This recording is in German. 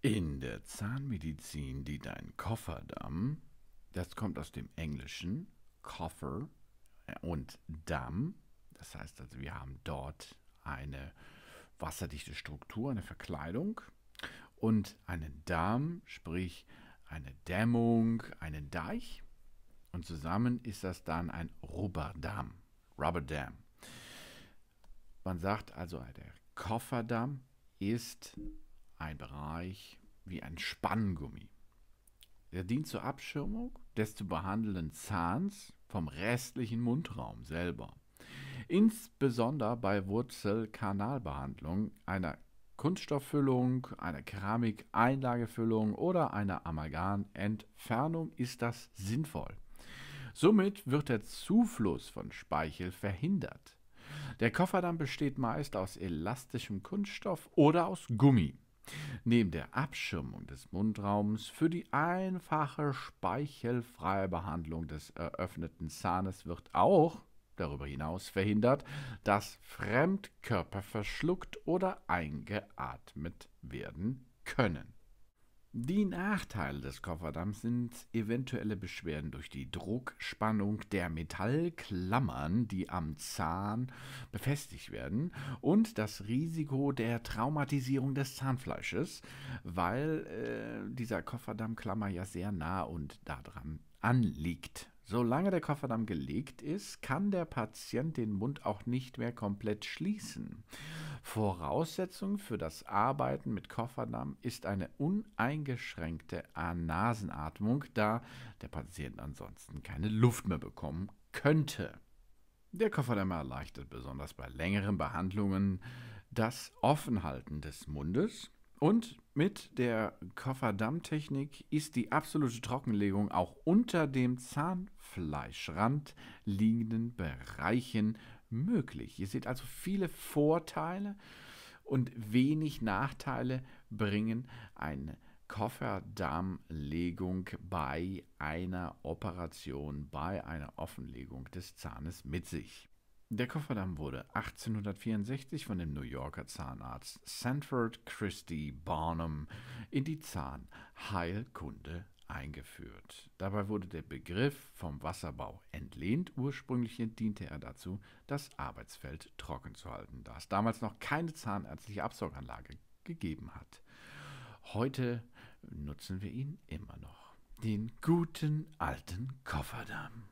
In der Zahnmedizin die ein Kofferdamm, das kommt aus dem Englischen, Koffer äh, und Damm. Das heißt also, wir haben dort eine wasserdichte Struktur, eine Verkleidung und einen Damm, sprich eine Dämmung, einen Deich. Und zusammen ist das dann ein Rubberdamm, Rubber Man sagt also, der Kofferdamm ist ein Bereich wie ein Spanngummi. Er dient zur Abschirmung des zu behandelnden Zahns vom restlichen Mundraum selber. Insbesondere bei Wurzelkanalbehandlung, einer Kunststofffüllung, einer Keramikeinlagefüllung oder einer Amalgamentfernung ist das sinnvoll. Somit wird der Zufluss von Speichel verhindert. Der Kofferdamm besteht meist aus elastischem Kunststoff oder aus Gummi. Neben der Abschirmung des Mundraums für die einfache speichelfreie Behandlung des eröffneten Zahnes wird auch darüber hinaus verhindert, dass Fremdkörper verschluckt oder eingeatmet werden können. Die Nachteile des Kofferdamms sind eventuelle Beschwerden durch die Druckspannung der Metallklammern, die am Zahn befestigt werden, und das Risiko der Traumatisierung des Zahnfleisches, weil äh, dieser Kofferdammklammer ja sehr nah und daran anliegt. Solange der Kofferdamm gelegt ist, kann der Patient den Mund auch nicht mehr komplett schließen. Voraussetzung für das Arbeiten mit Kofferdamm ist eine uneingeschränkte Nasenatmung, da der Patient ansonsten keine Luft mehr bekommen könnte. Der Kofferdamm erleichtert besonders bei längeren Behandlungen das Offenhalten des Mundes und mit der Kofferdammtechnik ist die absolute Trockenlegung auch unter dem Zahnfleischrand liegenden Bereichen möglich. Ihr seht also viele Vorteile und wenig Nachteile bringen eine Kofferdammlegung bei einer Operation, bei einer Offenlegung des Zahnes mit sich. Der Kofferdamm wurde 1864 von dem New Yorker Zahnarzt Sanford Christie Barnum in die Zahnheilkunde eingeführt. Dabei wurde der Begriff vom Wasserbau entlehnt. Ursprünglich diente er dazu, das Arbeitsfeld trocken zu halten, da es damals noch keine zahnärztliche Absauganlage gegeben hat. Heute nutzen wir ihn immer noch. Den guten alten Kofferdamm.